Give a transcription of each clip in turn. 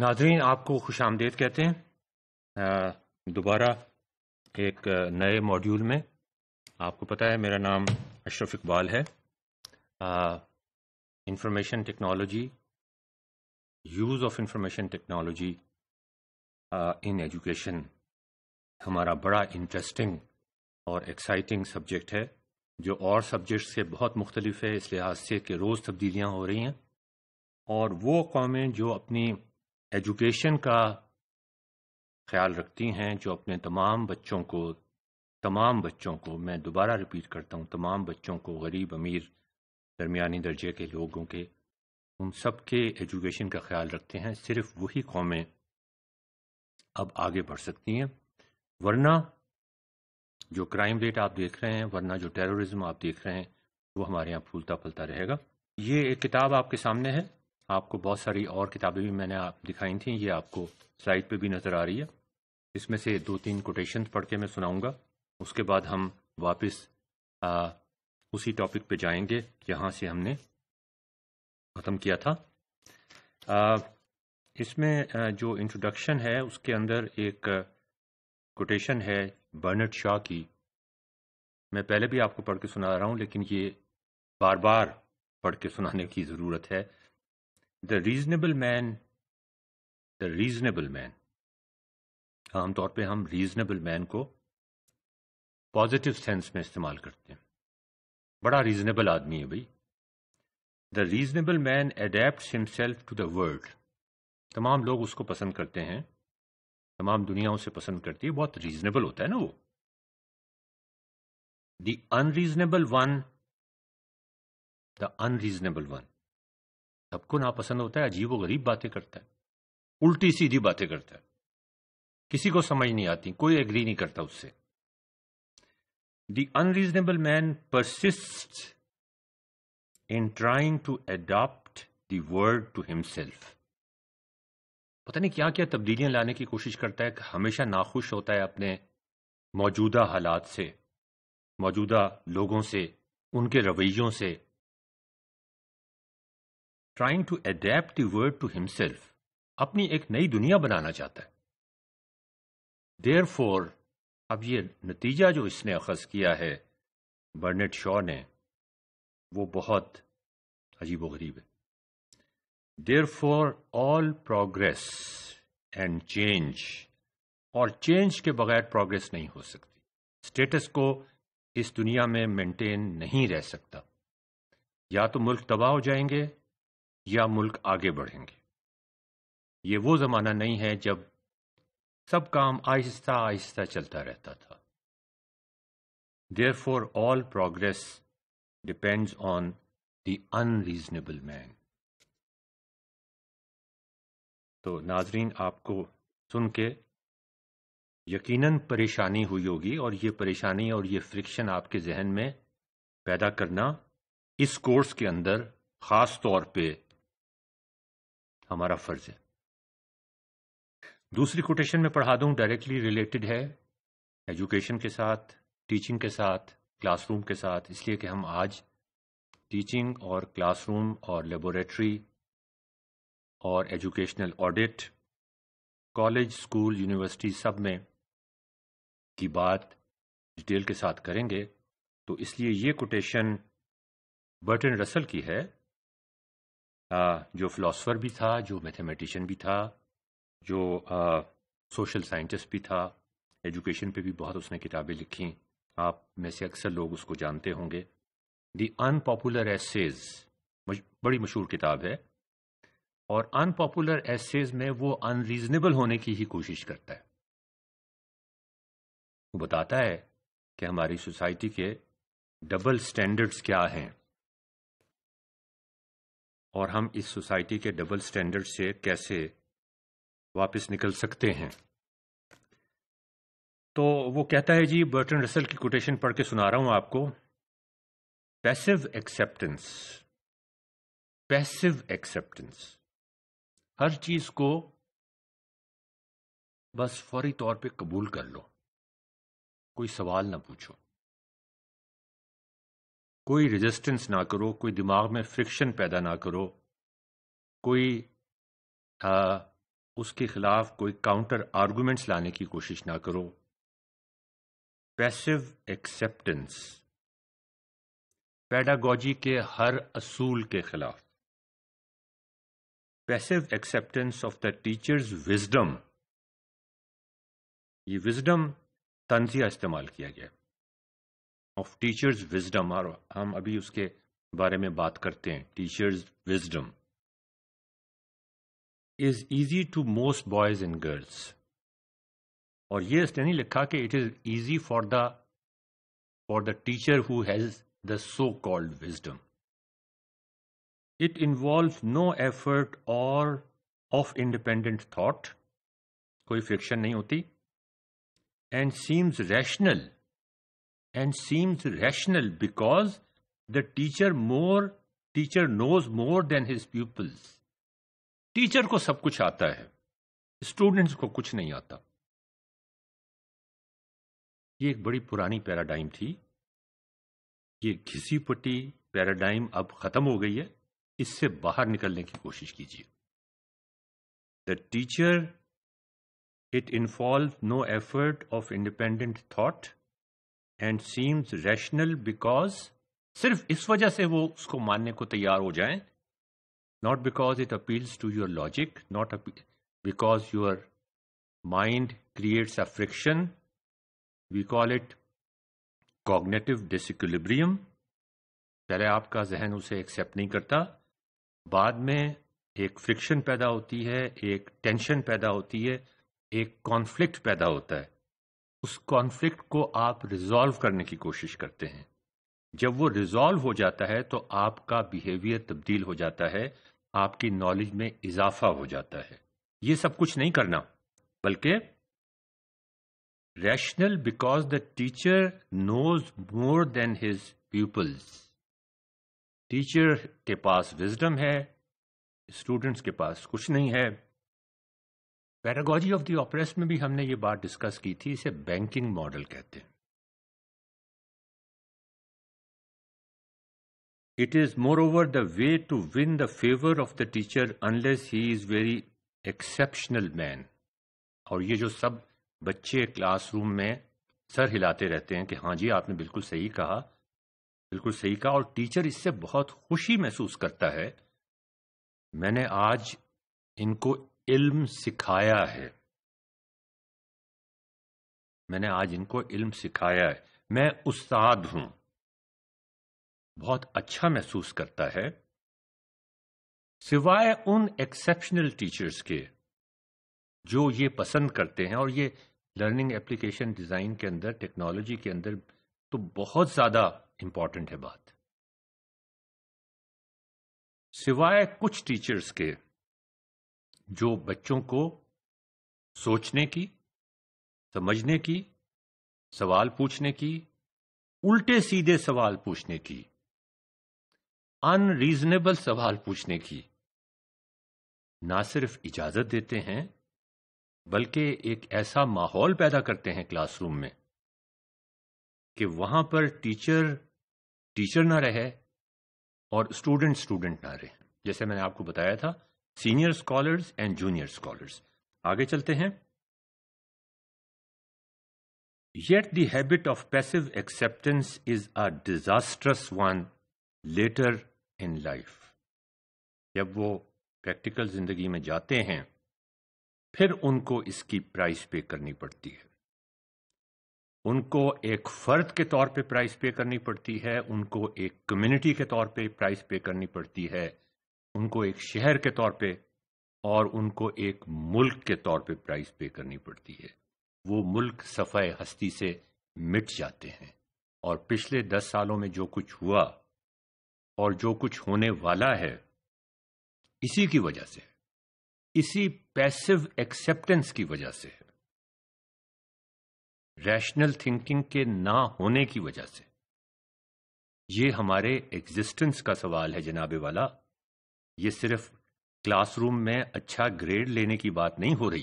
ناظرین آپ کو خوش آمدید کہتے ہیں دوبارہ ایک نئے ماڈیول میں آپ کو پتہ ہے میرا نام اشرف اقبال ہے information technology use of information technology in education ہمارا بڑا انٹرسٹنگ اور ایکسائٹنگ سبجیکٹ ہے جو اور سبجیکٹ سے بہت مختلف ہے اس لحاظ سے کہ روز تبدیلیاں ہو رہی ہیں اور وہ قومیں جو اپنی ایجوکیشن کا خیال رکھتی ہیں جو اپنے تمام بچوں کو تمام بچوں کو میں دوبارہ رپیٹ کرتا ہوں تمام بچوں کو غریب امیر درمیانی درجے کے لوگوں کے ان سب کے ایجوکیشن کا خیال رکھتے ہیں صرف وہی قومیں اب آگے بڑھ سکتی ہیں ورنہ جو کرائم ریٹ آپ دیکھ رہے ہیں ورنہ جو ٹیرورزم آپ دیکھ رہے ہیں وہ ہمارے یہاں پھولتا پھلتا رہے گا یہ ایک کتاب آپ کے سامنے ہے آپ کو بہت ساری اور کتابیں بھی میں نے آپ دکھائی تھیں یہ آپ کو سلائڈ پہ بھی نظر آ رہی ہے اس میں سے دو تین کوٹیشن پڑھ کے میں سناؤں گا اس کے بعد ہم واپس اسی ٹاپک پہ جائیں گے جہاں سے ہم نے ختم کیا تھا اس میں جو انٹروڈکشن ہے اس کے اندر ایک کوٹیشن ہے برنٹ شاہ کی میں پہلے بھی آپ کو پڑھ کے سنا رہا ہوں لیکن یہ بار بار پڑھ کے سنانے کی ضرورت ہے دا ریزنیبل مین دا ریزنیبل مین عام طور پہ ہم ریزنیبل مین کو پازیٹیو سینس میں استعمال کرتے ہیں بڑا ریزنیبل آدمی ہے بھائی the reasonable man adapts himself to the world تمام لوگ اس کو پسند کرتے ہیں تمام دنیا اسے پسند کرتی ہے بہت ریزنیبل ہوتا ہے نا وہ the unreasonable one the unreasonable one سب کو ناپسند ہوتا ہے عجیب و غریب باتیں کرتا ہے الٹی سیدھی باتیں کرتا ہے کسی کو سمجھ نہیں آتی کوئی اگری نہیں کرتا اس سے the unreasonable man persist in trying to adapt the world to self پتا نہیں کیا کیا تبدیلیاں لانے کی کوشش کرتا ہے کہ ہمیشہ ناخوش ہوتا ہے اپنے موجودہ حالات سے موجودہ لوگوں سے ان کے رویوں سے trying to adapt the world to himself اپنی ایک نئی دنیا بنانا چاہتا ہے دیر فور اب یہ نتیجہ جو اس نے اخذ کیا ہے برنٹ شو نے وہ بہت عجیب و غریب ہے therefore all progress and change اور چینج کے بغیر پروگرس نہیں ہو سکتی اسٹیٹس کو اس دنیا میں مینٹین نہیں رہ سکتا یا تو ملک تباہ ہو جائیں گے یا ملک آگے بڑھیں گے یہ وہ زمانہ نہیں ہے جب سب کام آہستہ آہستہ چلتا رہتا تھا therefore all progress depends on the unreasonable man تو ناظرین آپ کو سن کے یقیناً پریشانی ہوئی ہوگی اور یہ پریشانی اور یہ فرکشن آپ کے ذہن میں پیدا کرنا اس کورس کے اندر خاص طور پہ ہمارا فرض ہے دوسری کوٹیشن میں پڑھا دوں ڈائریکٹلی ریلیٹڈ ہے ایجوکیشن کے ساتھ ٹیچنگ کے ساتھ کلاس روم کے ساتھ اس لیے کہ ہم آج ٹیچنگ اور کلاس روم اور لیبوریٹری اور educational audit college school university سب میں کی بات ڈیٹیل کے ساتھ کریں گے تو اس لیے یہ کوٹیشن برٹن رسل کی ہے جو فلاسفر بھی تھا جو میتھمیٹیشین بھی تھا جو سوشل سائنٹسٹ بھی تھا ایجوکیشن پہ بھی بہت اس نے کتابیں لکھیں آپ میں سے اکثر لوگ اس کو جانتے ہوں گے دی ان پاپولر ایسیز بڑی مشہور کتاب ہے اور ان پاپولر ایسیز میں وہ ان ریزنیبل ہونے کی ہی کوشش کرتا ہے وہ بتاتا ہے کہ ہماری سوسائٹی کے ڈبل سٹینڈرڈز کیا ہیں اور ہم اس سوسائٹی کے ڈبل سٹینڈرڈ سے کیسے واپس نکل سکتے ہیں تو وہ کہتا ہے جی برٹن رسل کی کوٹیشن پڑھ کے سنا رہا ہوں آپ کو پیسو ایکسیپٹنس پیسو ایکسیپٹنس ہر چیز کو بس فوری طور پہ قبول کر لو کوئی سوال نہ پوچھو کوئی ریزسٹنس نہ کرو کوئی دماغ میں فرکشن پیدا نہ کرو کوئی آ, اس کے خلاف کوئی کاؤنٹر آرگومنٹس لانے کی کوشش نہ کرو پیسو ایکسیپٹنس پیڈاگوجی کے ہر اصول کے خلاف passive acceptance of the teacher's wisdom یہ وزڈم تنزیہ استعمال کیا گیا آف ٹیچرز وزڈم اور ہم ابھی اس کے بارے میں بات کرتے ہیں teacher's wisdom is easy to most boys and girls اور یہ اس نے نہیں لکھا کہ it is easy for the for the teacher who has the so called wisdom it involve no effort or of independent thought کوئی friction نہیں ہوتی and seems rational and seems rational because the teacher more teacher knows more than his pupils teacher کو سب کچھ آتا ہے students کو کچھ نہیں آتا یہ ایک بڑی پرانی پیراڈائم تھی یہ گھسی پٹی پیراڈائم اب ختم ہو گئی ہے اس سے باہر نکلنے کی کوشش کیجیے the teacher it involve no effort of independent thought and seems rational because صرف اس وجہ سے وہ اس کو ماننے کو تیار ہو جائیں not because it appeals to your logic not because your mind creates a friction we call it cognitive disequilibrium پہلے آپ کا ذہن اسے ایکسیپٹ نہیں کرتا بعد میں ایک فرکشن پیدا ہوتی ہے ایک ٹینشن پیدا ہوتی ہے ایک کانفلکٹ پیدا ہوتا ہے اس کانفلکٹ کو آپ ریزالو کرنے کی کوشش کرتے ہیں جب وہ ریزالو ہو جاتا ہے تو آپ کا بیہیویئر تبدیل ہو جاتا ہے آپ کی نالج میں اضافہ ہو جاتا ہے یہ سب کچھ نہیں کرنا بلکہ rational because the teacher knows more than his pupils teacher کے پاس وزڈم ہے اسٹوڈینٹس کے پاس کچھ نہیں ہے پیراگوجی آف دی آپریس میں بھی ہم نے یہ بات ڈسکس کی تھی اسے بینکنگ ماڈل کہتے ہیں over the way favour of the teacher unless he is very exceptional man اور یہ جو سب بچے کلاس روم میں سر ہلاتے رہتے ہیں کہ ہاں جی آپ نے بالکل صحیح کہا بالکل صحیح کہا اور ٹیچر اس سے بہت خوشی محسوس کرتا ہے میں نے آج ان کو علم سکھایا ہے میں نے آج ان کو علم سکھایا ہے میں استاد ہوں بہت اچھا محسوس کرتا ہے سوائے ان ایکسپشنل ٹیچرز کے جو یہ پسند کرتے ہیں اور یہ لرننگ اپلیکیشن ڈیزائن کے اندر ٹیکنالوجی کے اندر تو بہت زیادہ امپورٹنٹ ہے بات سوائے کچھ ٹیچرز کے جو بچوں کو سوچنے کی سمجھنے کی سوال پوچھنے کی الٹے سیدھے سوال پوچھنے کی ان ریزنیبل سوال پوچھنے کی نہ صرف اجازت دیتے ہیں بلکہ ایک ایسا ماحول پیدا کرتے ہیں کلاس روم میں کہ وہاں پر ٹیچر ٹیچر نہ رہے اور اسٹوڈنٹ اسٹوڈنٹ نہ رہے جیسے میں نے آپ کو بتایا تھا senior scholars and junior scholars آگے چلتے ہیں yet the habit of passive acceptance is a disastrous one later in life جب وہ پریکٹیکل زندگی میں جاتے ہیں پھر ان کو اس کی پرائز پے کرنی پڑتی ہے ان کو ایک فرد کے طور پہ پرائز پے کرنی پڑتی ہے ان کو ایک کمیونٹی کے طور پہ پرائز پے کرنی پڑتی ہے ان کو ایک شہر کے طور پہ اور ان کو ایک ملک کے طور پہ پرائز پے کرنی پڑتی ہے وہ ملک صفحہ ہستی سے مٹ جاتے ہیں اور پچھلے دس سالوں میں جو کچھ ہوا اور جو کچھ ہونے والا ہے اسی کی وجہ سے اسی پیسو ایکسپٹنس کی وجہ سے ریشنل تھنکنگ کے نہ ہونے کی وجہ سے یہ ہمارے ایگزسٹنس کا سوال ہے جناب والا یہ صرف کلاس روم میں اچھا گریڈ لینے کی بات نہیں ہو رہی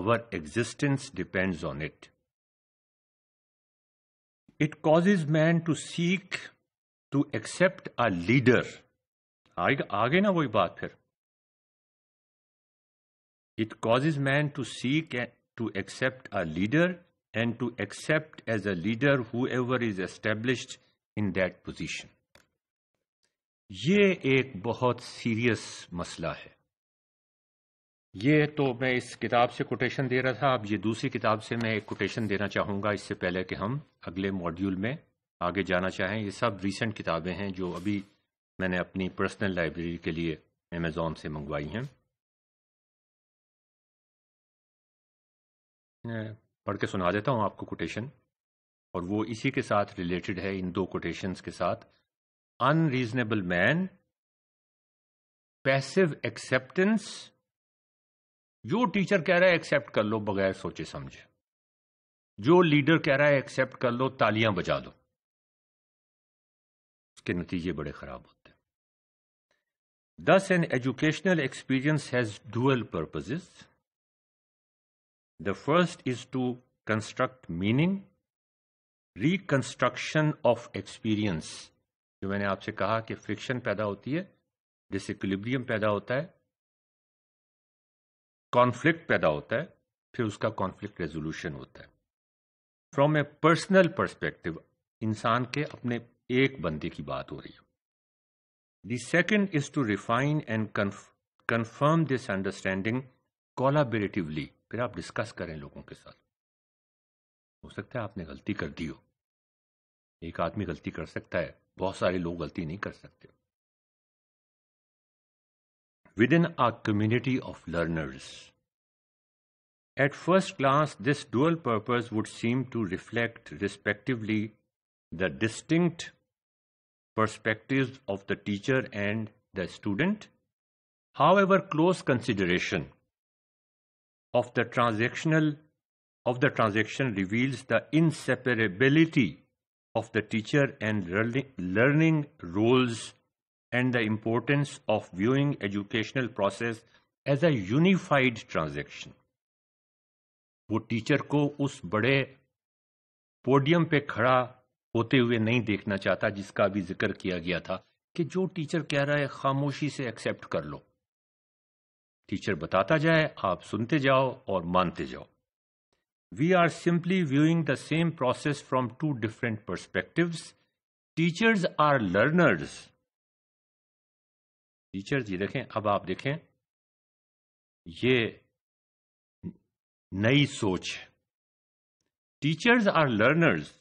اور existence depends on it it causes men to seek to accept a leader آگے نا وہی بات پھر it causes men to seek to accept a leader and to accept as a leader whoever is established in that position یہ ایک بہت serious مسئلہ ہے یہ تو میں اس کتاب سے کوٹیشن دے رہا تھا اب یہ دوسری کتاب سے میں ایک کوٹیشن دینا چاہوں گا اس سے پہلے کہ ہم اگلے ماڈیول میں آگے جانا چاہیں یہ سب ریسنٹ کتابیں ہیں جو ابھی میں نے اپنی پرسنل لائبریری کے لیے امیزون سے منگوائی ہیں میں پڑھ کے سنا دیتا ہوں آپ کو کوٹیشن اور وہ اسی کے ساتھ ریلیٹڈ ہے ان دو کوٹیشنس کے ساتھ انریزنیبل مین پیسو ایکسپٹینس جو ٹیچر کہہ رہا ہے ایکسپٹ کر لو بغیر سوچے سمجھے جو لیڈر کہہ رہا ہے ایکسپٹ کر لو تالیاں بجا دو اس کے نتیجے بڑے خراب ہوتے ہیں this an educational experience has dual purpose the first is to construct meaning reconstruction of experience جو میں نے آپ سے کہا کہ فرکشن پیدا ہوتی ہے ڈسیکل پیدا ہوتا ہے کانفلکٹ پیدا ہوتا ہے پھر اس کا کانفلکٹ ریزولوشن ہوتا ہے فرام اے پرسنل پرسپیکٹو انسان کے اپنے ایک بندے کی بات ہو رہی ہے the second is to refine and confirm this understanding collaboratively پھر آپ ڈسکس کریں لوگوں کے ساتھ ہو سکتا ہے آپ نے غلطی کر دی ہو ایک آدمی غلطی کر سکتا ہے بہت سارے لوگ غلطی نہیں کر سکتے with in a community of learners at first class this dual purpose would seem to reflect respectively the distinct perspectives of the teacher and the student however close consideration of the transactional of the transaction reveals the inseparability teacher and learning roles and the importance of viewing educational process as a unified transaction وہ teacher کو اس بڑے podium پہ کھڑا ہوتے ہوئے نہیں دیکھنا چاہتا جس کا بھی ذکر کیا گیا تھا کہ جو ٹیچر کہہ رہا ہے خاموشی سے ایکسپٹ کر لو ٹیچر بتاتا جائے آپ سنتے جاؤ اور مانتے جاؤ we are simply viewing the same process from two different perspectives teachers are learners teacher یہ دیکھیں اب آپ دیکھیں یہ نئی سوچ ٹیچرز آر لرنرز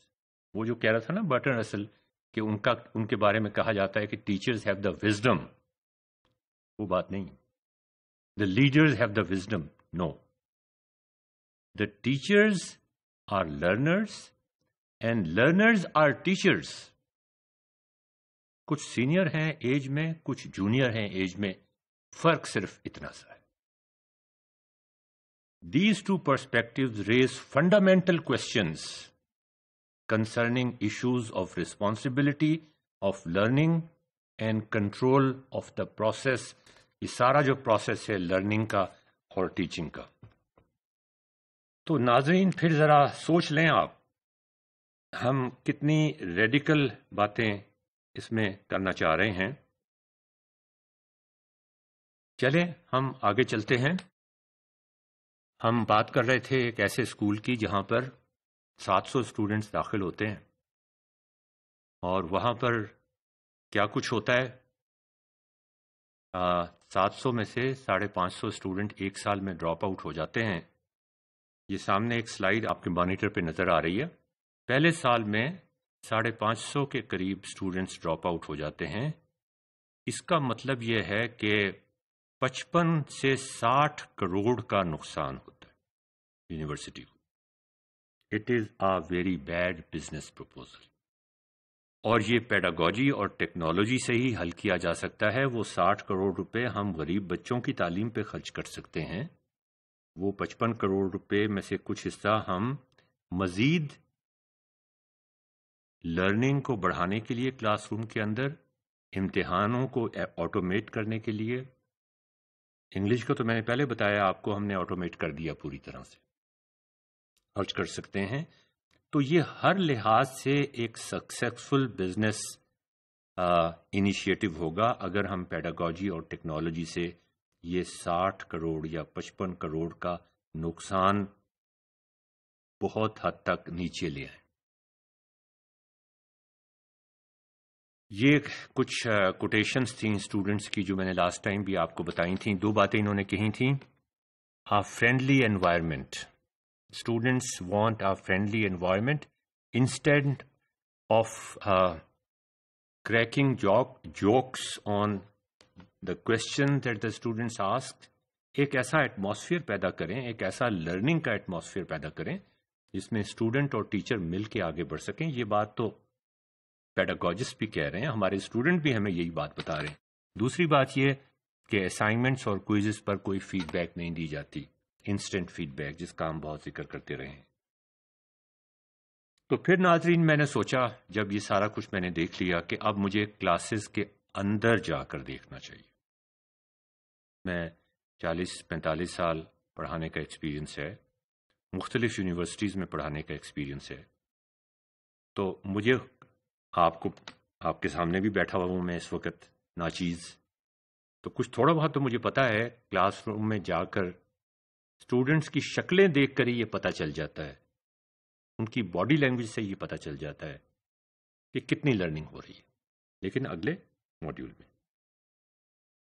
وہ جو کہہ رہا تھا نا بٹن اصل کہ ان کا ان کے بارے میں کہا جاتا ہے کہ ٹیچرز ہیو دا وزڈم وہ بات نہیں the leaders have the wisdom know the teachers are learners and learners are teachers کچھ سینئر ہیں ایج میں کچھ جونیئر ہیں ایج میں فرق صرف اتنا سا ہے these two perspective raise fundamental questions concerning issues of responsibility of learning and control of the process یہ سارا جو پروسیس ہے لرننگ کا اور ٹیچنگ کا تو ناظرین پھر ذرا سوچ لیں آپ ہم کتنی ریڈیکل باتیں اس میں کرنا چاہ رہے ہیں چلیں ہم آگے چلتے ہیں ہم بات کر رہے تھے ایک ایسے اسکول کی جہاں پر سات سو اسٹوڈینٹس داخل ہوتے ہیں اور وہاں پر کیا کچھ ہوتا ہے سات سو میں سے ساڑھے پانچ سو اسٹوڈینٹ ایک سال میں ڈراپ آؤٹ ہو جاتے ہیں یہ سامنے ایک سلائیڈ آپ کے مانیٹر پہ نظر آ رہی ہے پہلے سال میں ساڑھے پانچ سو کے قریب سٹوڈنٹس ڈراپ آؤٹ ہو جاتے ہیں اس کا مطلب یہ ہے کہ پچپن سے ساٹھ کروڑ کا نقصان ہوتا ہے یونیورسٹی کو it is a very bad business proposal اور یہ پیڈاگوجی اور ٹیکنالوجی سے ہی حل کیا جا سکتا ہے وہ ساٹھ کروڑ روپے ہم غریب بچوں کی تعلیم پہ خرچ کر سکتے ہیں وہ پچپن کروڑ روپے میں سے کچھ حصہ ہم مزید لرننگ کو بڑھانے کے لیے کلاس روم کے اندر امتحانوں کو آٹومیٹ کرنے کے لیے انگلش کو تو میں نے پہلے بتایا آپ کو ہم نے آٹومیٹ کر دیا پوری طرح سے خرچ کر سکتے ہیں تو یہ ہر لحاظ سے ایک سکسیسفل بزنس انیشیٹو ہوگا اگر ہم پیڈاگوجی اور ٹیکنالوجی سے یہ ساٹھ کروڑ یا پچپن کروڑ کا نقصان بہت حد تک نیچے لے آئے یہ کچھ کوٹیشنز تھیں اسٹوڈنٹس کی جو میں نے لاسٹ ٹائم بھی آپ کو بتائی تھیں دو باتیں انہوں نے کہی تھیں a friendly environment students want a friendly environment instant of cracking joke jokes on the question that the students ask ایک ایسا ایٹماسفیئر پیدا کریں ایک ایسا لرننگ کا ایٹماسفیئر پیدا کریں جس میں اسٹوڈینٹ اور ٹیچر مل کے آگے بڑھ سکیں یہ بات تو پیڈاگوجسٹ بھی کہہ رہے ہیں ہمارے اسٹوڈینٹ بھی ہمیں یہی بات بتا رہے ہیں دوسری بات یہ کہ اسائنمنٹس اور کوئزز پر کوئی فیڈ بیک نہیں دی جاتی انسٹنٹ فیڈ بیک جس کا ہم بہت ذکر کرتے رہے ہیں تو پھر ناظرین میں نے سوچا جب یہ سارا کچھ میں نے دیکھ لیا کہ اب مجھے کلاسز کے اندر جا کر دیکھنا چاہیے میں چالیس پینتالیس سال پڑھانے کا ایکسپیرینس ہے مختلف یونیورسٹیز میں پڑھانے کا ایکسپیرینس ہے تو مجھے آپ کو آپ کے سامنے بھی بیٹھا ہوا ہوں میں اس وقت ناچیز تو کچھ تھوڑا بہت تو مجھے پتا ہے کلاس روم میں جا کر اسٹوڈنٹس کی شکلیں دیکھ کر ہی یہ پتہ چل جاتا ہے ان کی باڈی لینگویج سے یہ پتہ چل جاتا ہے کہ کتنی لرننگ ہو رہی ہے لیکن اگلے ماڈیول میں